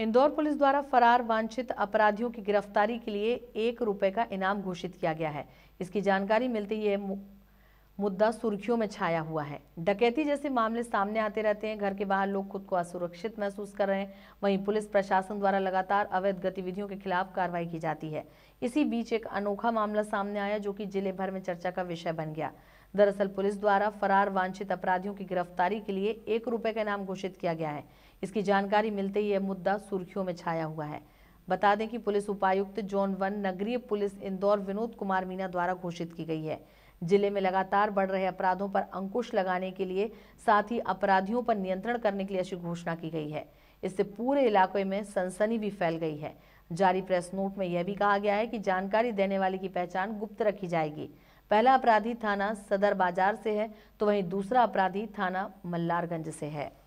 Indore police द्वारा फरार वांछित अपराधियों की गिरफ्तारी के लिए एक रुपए का इनाम घोषित किया गया है इसकी जानकारी मिलते ही मुद्दा सुर्खियों में छाया हुआ है डकैती जैसे मामले सामने आते रहते हैं घर के बाहर लोग खुद को असुरक्षित महसूस कर रहे हैं वहीं पुलिस प्रशासन द्वारा लगातार अवैध गतिविधियों के खिलाफ कार्रवाई की जाती है इसी बीच एक अनोखा मामला सामने आया जो कि जिले भर में चर्चा का विषय बन गया दरअसल पुलिस द्वारा फरार वांछित अपराधियों की गिरफ्तारी के लिए एक रुपए का इनाम घोषित किया गया है इसकी जानकारी मिलते ही यह मुद्दा सुर्खियों में छाया हुआ है बता दें कि पुलिस उपायुक्त जोन वन नगरीय पुलिस इंदौर विनोद कुमार मीना द्वारा घोषित की गई है जिले में लगातार बढ़ रहे अपराधों पर अंकुश लगाने के लिए साथ ही अपराधियों पर नियंत्रण करने के लिए ऐसी घोषणा की गई है इससे पूरे इलाके में सनसनी भी फैल गई है जारी प्रेस नोट में यह भी कहा गया है कि जानकारी देने वाले की पहचान गुप्त रखी जाएगी पहला अपराधी थाना सदर बाजार से है तो वहीं दूसरा अपराधी थाना मल्लारगंज से है